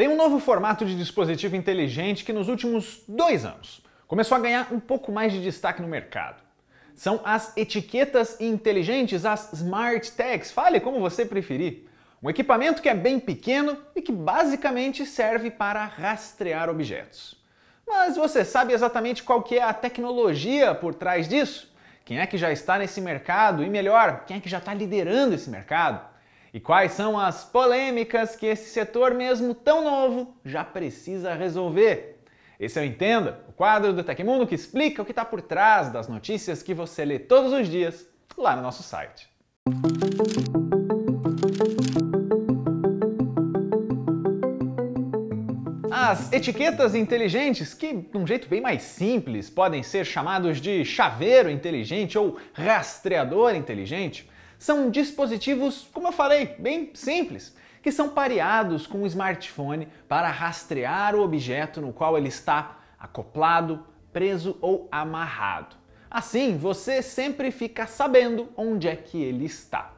Tem um novo formato de dispositivo inteligente que nos últimos dois anos começou a ganhar um pouco mais de destaque no mercado. São as etiquetas inteligentes, as smart tags, fale como você preferir. Um equipamento que é bem pequeno e que basicamente serve para rastrear objetos. Mas você sabe exatamente qual que é a tecnologia por trás disso? Quem é que já está nesse mercado? E melhor, quem é que já está liderando esse mercado? E quais são as polêmicas que esse setor, mesmo tão novo, já precisa resolver? Esse é o Entenda, o quadro do Tecmundo que explica o que está por trás das notícias que você lê todos os dias lá no nosso site. As etiquetas inteligentes, que de um jeito bem mais simples podem ser chamados de chaveiro inteligente ou rastreador inteligente, são dispositivos, como eu falei, bem simples, que são pareados com o smartphone para rastrear o objeto no qual ele está acoplado, preso ou amarrado. Assim, você sempre fica sabendo onde é que ele está.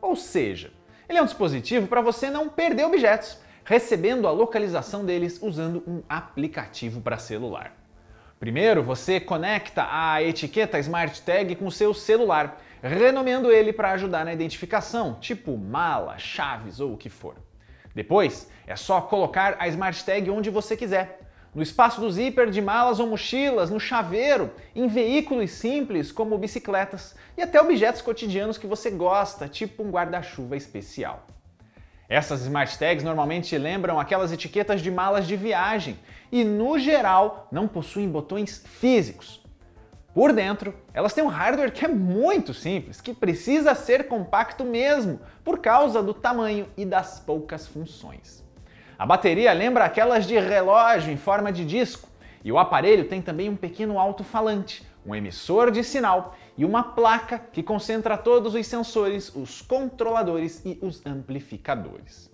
Ou seja, ele é um dispositivo para você não perder objetos, recebendo a localização deles usando um aplicativo para celular. Primeiro, você conecta a etiqueta Smart Tag com o seu celular, renomeando ele para ajudar na identificação, tipo mala, chaves ou o que for. Depois, é só colocar a Smart Tag onde você quiser. No espaço do zíper de malas ou mochilas, no chaveiro, em veículos simples como bicicletas e até objetos cotidianos que você gosta, tipo um guarda-chuva especial. Essas smart tags normalmente lembram aquelas etiquetas de malas de viagem e, no geral, não possuem botões físicos. Por dentro, elas têm um hardware que é muito simples, que precisa ser compacto mesmo, por causa do tamanho e das poucas funções. A bateria lembra aquelas de relógio em forma de disco, e o aparelho tem também um pequeno alto-falante, um emissor de sinal e uma placa que concentra todos os sensores, os controladores e os amplificadores.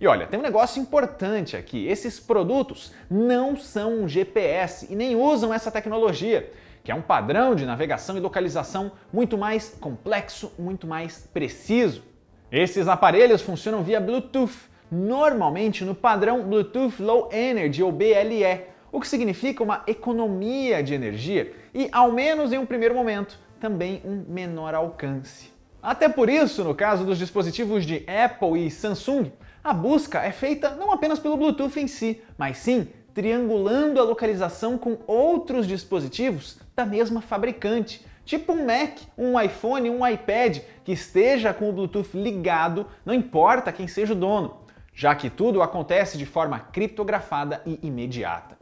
E olha, tem um negócio importante aqui: esses produtos não são um GPS e nem usam essa tecnologia, que é um padrão de navegação e localização muito mais complexo, muito mais preciso. Esses aparelhos funcionam via Bluetooth, normalmente no padrão Bluetooth Low Energy ou BLE, o que significa uma economia de energia e, ao menos em um primeiro momento, também um menor alcance. Até por isso, no caso dos dispositivos de Apple e Samsung, a busca é feita não apenas pelo Bluetooth em si, mas sim triangulando a localização com outros dispositivos da mesma fabricante, tipo um Mac, um iPhone, um iPad que esteja com o Bluetooth ligado, não importa quem seja o dono, já que tudo acontece de forma criptografada e imediata.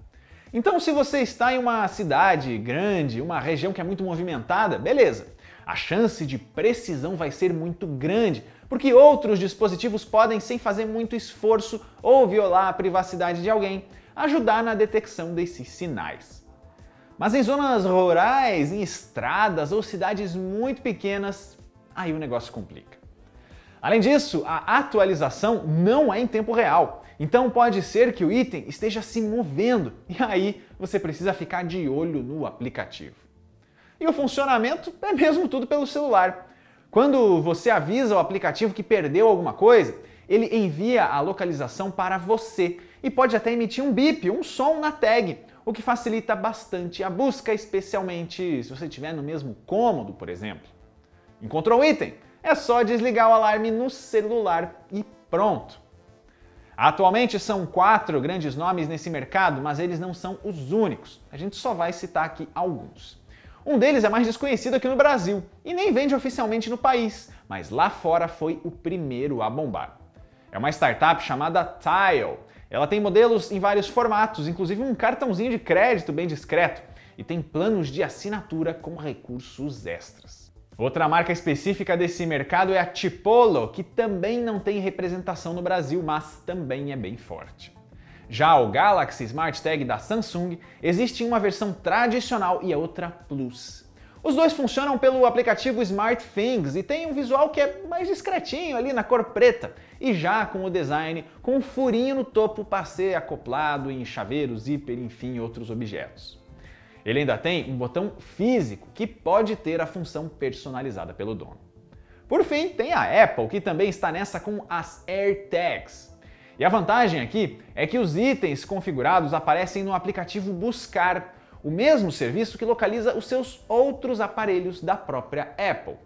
Então, se você está em uma cidade grande, uma região que é muito movimentada, beleza. A chance de precisão vai ser muito grande, porque outros dispositivos podem, sem fazer muito esforço ou violar a privacidade de alguém, ajudar na detecção desses sinais. Mas em zonas rurais, em estradas ou cidades muito pequenas, aí o negócio complica. Além disso, a atualização não é em tempo real. Então pode ser que o item esteja se movendo e aí você precisa ficar de olho no aplicativo. E o funcionamento é mesmo tudo pelo celular. Quando você avisa o aplicativo que perdeu alguma coisa, ele envia a localização para você e pode até emitir um bip, um som na tag, o que facilita bastante a busca, especialmente se você estiver no mesmo cômodo, por exemplo. Encontrou o item? É só desligar o alarme no celular e pronto. Atualmente são quatro grandes nomes nesse mercado, mas eles não são os únicos. A gente só vai citar aqui alguns. Um deles é mais desconhecido aqui no Brasil e nem vende oficialmente no país, mas lá fora foi o primeiro a bombar. É uma startup chamada Tile. Ela tem modelos em vários formatos, inclusive um cartãozinho de crédito bem discreto, e tem planos de assinatura com recursos extras. Outra marca específica desse mercado é a Tipolo, que também não tem representação no Brasil, mas também é bem forte. Já o Galaxy Smart Tag da Samsung existe em uma versão tradicional e a outra Plus. Os dois funcionam pelo aplicativo Smart Things e tem um visual que é mais discretinho ali na cor preta, e já com o design com um furinho no topo para ser acoplado em chaveiros, zíper, enfim, outros objetos. Ele ainda tem um botão físico que pode ter a função personalizada pelo dono. Por fim, tem a Apple, que também está nessa com as AirTags. E a vantagem aqui é que os itens configurados aparecem no aplicativo Buscar, o mesmo serviço que localiza os seus outros aparelhos da própria Apple.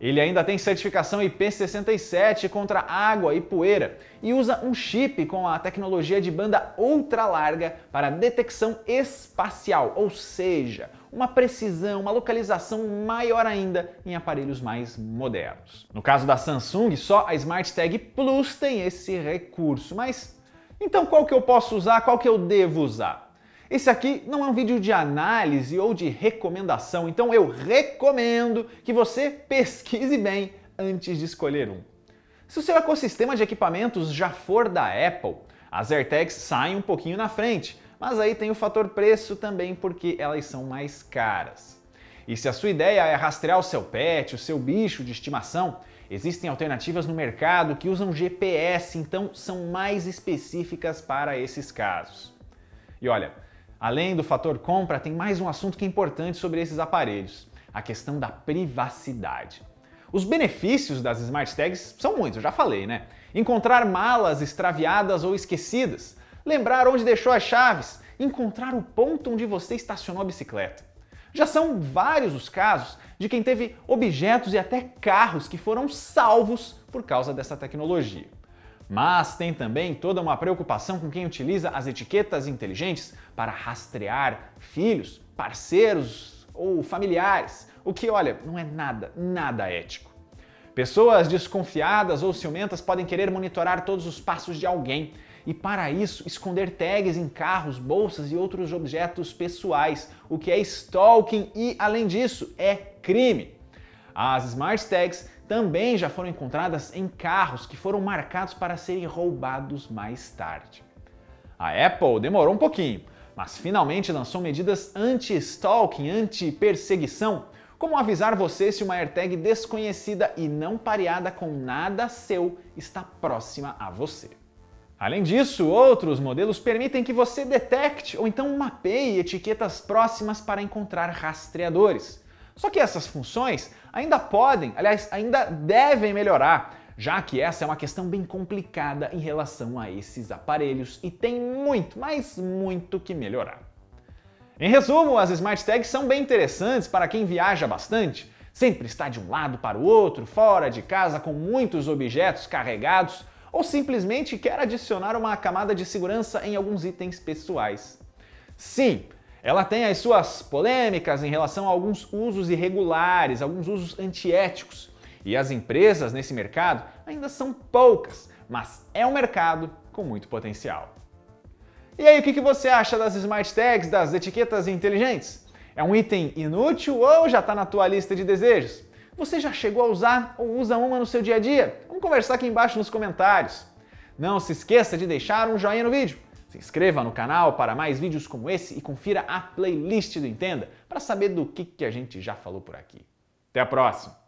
Ele ainda tem certificação IP67 contra água e poeira e usa um chip com a tecnologia de banda ultralarga para detecção espacial, ou seja, uma precisão, uma localização maior ainda em aparelhos mais modernos. No caso da Samsung, só a Smart Tag Plus tem esse recurso. Mas então qual que eu posso usar, qual que eu devo usar? Esse aqui não é um vídeo de análise ou de recomendação, então eu recomendo que você pesquise bem antes de escolher um. Se o seu ecossistema de equipamentos já for da Apple, as AirTags saem um pouquinho na frente, mas aí tem o fator preço também porque elas são mais caras. E se a sua ideia é rastrear o seu pet, o seu bicho de estimação, existem alternativas no mercado que usam GPS, então são mais específicas para esses casos. E olha, Além do fator compra, tem mais um assunto que é importante sobre esses aparelhos: a questão da privacidade. Os benefícios das smart tags são muitos, eu já falei, né? Encontrar malas extraviadas ou esquecidas, lembrar onde deixou as chaves, encontrar o ponto onde você estacionou a bicicleta. Já são vários os casos de quem teve objetos e até carros que foram salvos por causa dessa tecnologia. Mas tem também toda uma preocupação com quem utiliza as etiquetas inteligentes para rastrear filhos, parceiros ou familiares, o que, olha, não é nada, nada ético. Pessoas desconfiadas ou ciumentas podem querer monitorar todos os passos de alguém e, para isso, esconder tags em carros, bolsas e outros objetos pessoais, o que é stalking e, além disso, é crime. As smart tags também já foram encontradas em carros que foram marcados para serem roubados mais tarde. A Apple demorou um pouquinho, mas finalmente lançou medidas anti-stalking, anti-perseguição, como avisar você se uma AirTag desconhecida e não pareada com nada seu está próxima a você. Além disso, outros modelos permitem que você detecte ou então mapeie etiquetas próximas para encontrar rastreadores. Só que essas funções ainda podem, aliás, ainda devem melhorar, já que essa é uma questão bem complicada em relação a esses aparelhos e tem muito, mas muito que melhorar. Em resumo, as Smart Tags são bem interessantes para quem viaja bastante, sempre está de um lado para o outro, fora de casa com muitos objetos carregados ou simplesmente quer adicionar uma camada de segurança em alguns itens pessoais. Sim, ela tem as suas polêmicas em relação a alguns usos irregulares, alguns usos antiéticos. E as empresas nesse mercado ainda são poucas, mas é um mercado com muito potencial. E aí, o que você acha das smart tags, das etiquetas inteligentes? É um item inútil ou já está na tua lista de desejos? Você já chegou a usar ou usa uma no seu dia a dia? Vamos conversar aqui embaixo nos comentários. Não se esqueça de deixar um joinha no vídeo se inscreva no canal para mais vídeos como esse e confira a playlist do Entenda para saber do que, que a gente já falou por aqui. Até a próxima!